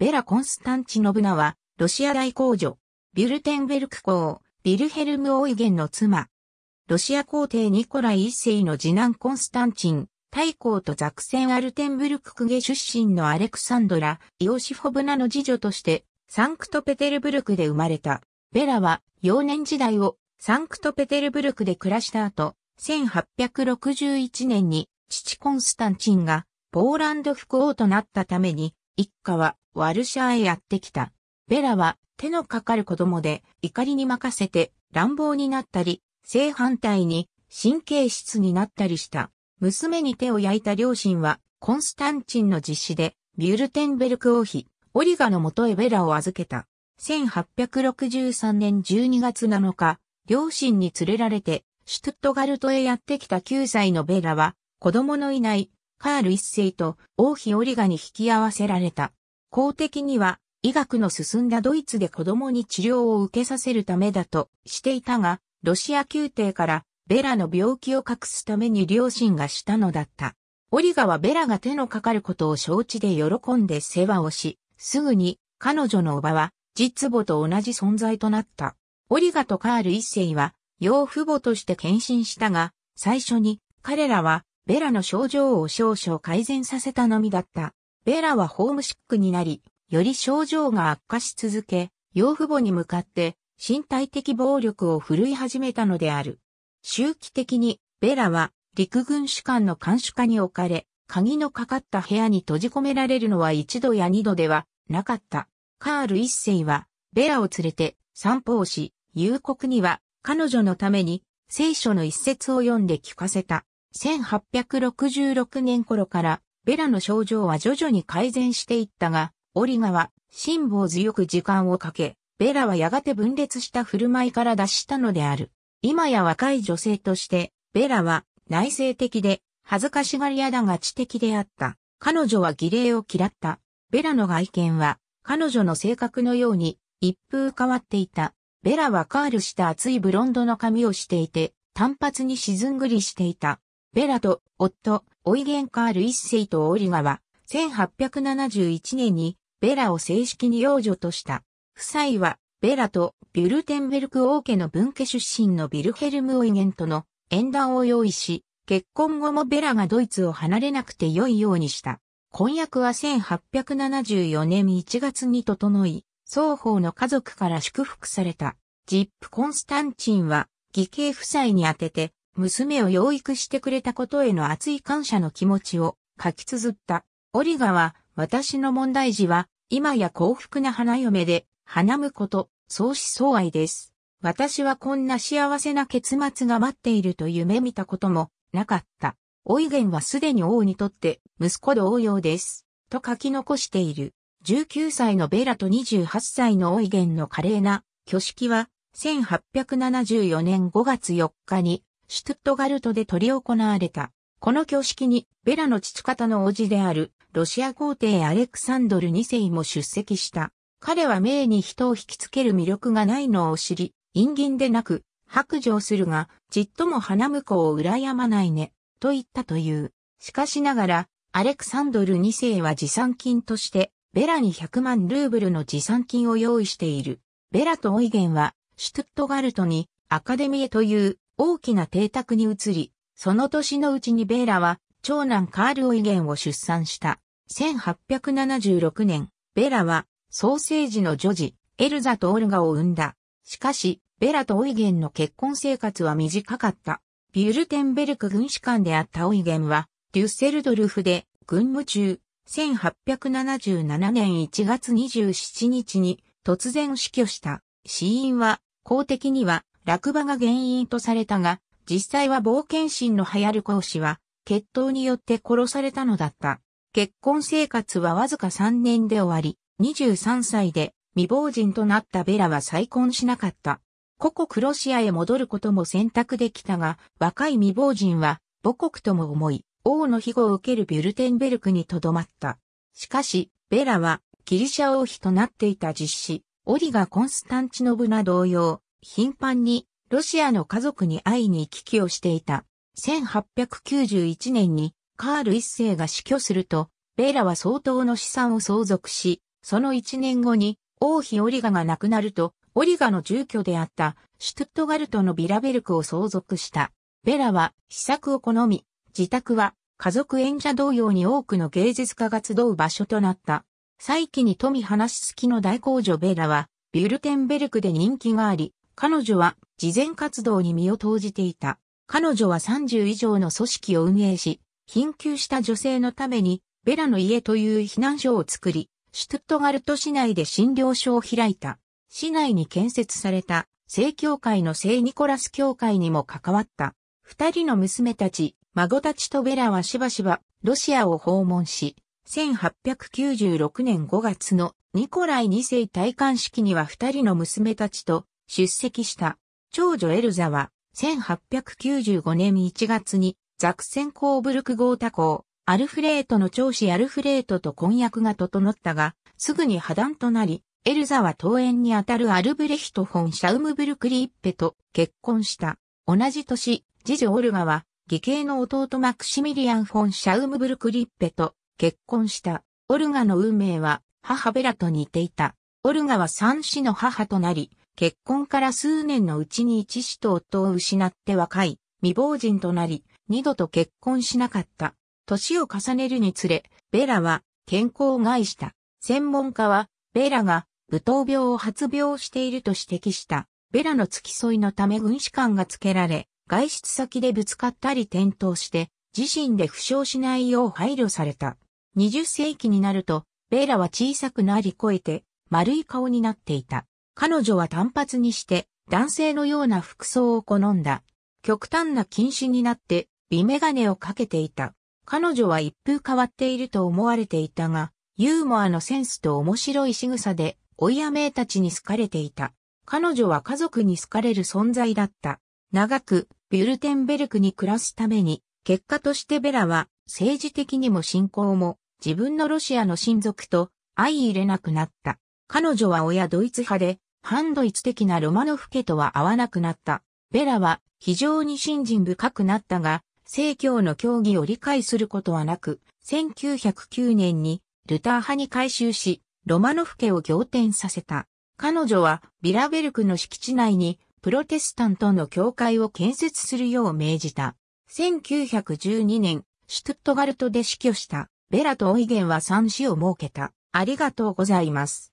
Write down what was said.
ベラ・コンスタンチノブナは、ロシア大公女、ビュルテンベルク公、ビルヘルム・オイゲンの妻。ロシア皇帝ニコライ一世の次男コンスタンチン、大公とザクセン・アルテンブルク区下出身のアレクサンドラ、イオシフォブナの次女として、サンクトペテルブルクで生まれた。ベラは、幼年時代を、サンクトペテルブルクで暮らした後、1861年に、父コンスタンチンが、ポーランド副王となったために、一家は、ワルシャーへやってきた。ベラは手のかかる子供で怒りに任せて乱暴になったり、正反対に神経質になったりした。娘に手を焼いた両親はコンスタンチンの実施でビュルテンベルク王妃、オリガの元へベラを預けた。1863年12月7日、両親に連れられてシュトゥットガルトへやってきた9歳のベラは子供のいないカール一世と王妃オリガに引き合わせられた。公的には医学の進んだドイツで子供に治療を受けさせるためだとしていたが、ロシア宮廷からベラの病気を隠すために両親がしたのだった。オリガはベラが手のかかることを承知で喜んで世話をし、すぐに彼女のおばは実母と同じ存在となった。オリガとカール一世は養父母として献身したが、最初に彼らはベラの症状を少々改善させたのみだった。ベラはホームシックになり、より症状が悪化し続け、養父母に向かって身体的暴力を振るい始めたのである。周期的にベラは陸軍士官の監視下に置かれ、鍵のかかった部屋に閉じ込められるのは一度や二度ではなかった。カール一世はベラを連れて散歩をし、夕刻には彼女のために聖書の一節を読んで聞かせた。1866年頃からベラの症状は徐々に改善していったが、オリガは辛抱強く時間をかけ、ベラはやがて分裂した振る舞いから脱したのである。今や若い女性として、ベラは内省的で恥ずかしがり屋だが知的であった。彼女は儀礼を嫌った。ベラの外見は彼女の性格のように一風変わっていた。ベラはカールした厚いブロンドの髪をしていて、単発に沈んぐりしていた。ベラと夫、オイゲン・カール一世とオリガは、1871年にベラを正式に養女とした。夫妻は、ベラとビュルテンベルク王家の分家出身のビルヘルム・オイゲンとの縁談を用意し、結婚後もベラがドイツを離れなくて良いようにした。婚約は1874年1月に整い、双方の家族から祝福された。ジップ・コンスタンチンは、義兄夫妻に宛てて、娘を養育してくれたことへの熱い感謝の気持ちを書き綴った。オリガは、私の問題児は、今や幸福な花嫁で、花婿と、相思相愛です。私はこんな幸せな結末が待っていると夢見たことも、なかった。オイゲンはすでに王にとって、息子同様です。と書き残している。19歳のベラと28歳のオイゲンの華麗な挙式は1874年5月4日にシュトットガルトで執り行われた。この挙式に、ベラの父方の叔父である、ロシア皇帝アレクサンドル2世も出席した。彼は名に人を引きつける魅力がないのを知り、陰銀でなく、白状するが、ちっとも花婿を羨まないね、と言ったという。しかしながら、アレクサンドル2世は持参金として、ベラに100万ルーブルの持参金を用意している。ベラとオイゲンは、シュトゥットガルトに、アカデミエという大きな邸宅に移り、その年のうちにベーラは長男カール・オイゲンを出産した。1876年、ベラはソーセージの女児、エルザとオルガを産んだ。しかし、ベラとオイゲンの結婚生活は短かった。ビュルテンベルク軍士官であったオイゲンは、デュッセルドルフで軍務中、1877年1月27日に突然死去した。死因は、公的には落馬が原因とされたが、実際は冒険心の流行る講師は、決闘によって殺されたのだった。結婚生活はわずか3年で終わり、23歳で未亡人となったベラは再婚しなかった。故クロシアへ戻ることも選択できたが、若い未亡人は母国とも思い、王の庇護を受けるビュルテンベルクに留まった。しかし、ベラはギリシャ王妃となっていた実施、オリガ・コンスタンチノブナ同様、頻繁にロシアの家族に会いに行き来をしていた。1891年にカール一世が死去すると、ベーラは相当の資産を相続し、その1年後に王妃オリガが亡くなると、オリガの住居であったシュトゥットガルトのビラベルクを相続した。ベラは施策を好み、自宅は家族演者同様に多くの芸術家が集う場所となった。再起に富話すきの大工女ベラは、ビュルテンベルクで人気があり、彼女は慈善活動に身を投じていた。彼女は30以上の組織を運営し、貧窮した女性のために、ベラの家という避難所を作り、シュトットガルト市内で診療所を開いた。市内に建設された聖教会の聖ニコラス教会にも関わった。二人の娘たち、孫たちとベラはしばしばロシアを訪問し、1896年5月のニコライ2世戴冠式には二人の娘たちと出席した。長女エルザは、1895年1月に、ザクセンコーブルク号多校、アルフレートの長子アルフレートと婚約が整ったが、すぐに破談となり、エルザは登園にあたるアルブレヒト・フォン・シャウムブルクリッペと結婚した。同じ年、次女オルガは、義兄の弟マクシミリアン・フォン・シャウムブルクリッペと結婚した。オルガの運命は母ベラと似ていた。オルガは三子の母となり、結婚から数年のうちに一子と夫を失って若い未亡人となり、二度と結婚しなかった。年を重ねるにつれ、ベラは健康を害した。専門家は、ベラが武闘病を発病していると指摘した。ベラの付き添いのため軍士官がつけられ、外出先でぶつかったり転倒して、自身で負傷しないよう配慮された。20世紀になると、ベラは小さくなり超えて、丸い顔になっていた。彼女は単発にして男性のような服装を好んだ。極端な禁止になって美メガネをかけていた。彼女は一風変わっていると思われていたが、ユーモアのセンスと面白い仕草で、おやめたちに好かれていた。彼女は家族に好かれる存在だった。長く、ビュルテンベルクに暮らすために、結果としてベラは、政治的にも信仰も、自分のロシアの親族と相入れなくなった。彼女は親ドイツ派で、反ドイツ的なロマノフ家とは合わなくなった。ベラは非常に信心深くなったが、正教の教義を理解することはなく、1909年にルター派に改修し、ロマノフ家を仰天させた。彼女はビラベルクの敷地内にプロテスタントの教会を建設するよう命じた。1912年、シュトゥットガルトで死去したベラとオイゲンは三子を設けた。ありがとうございます。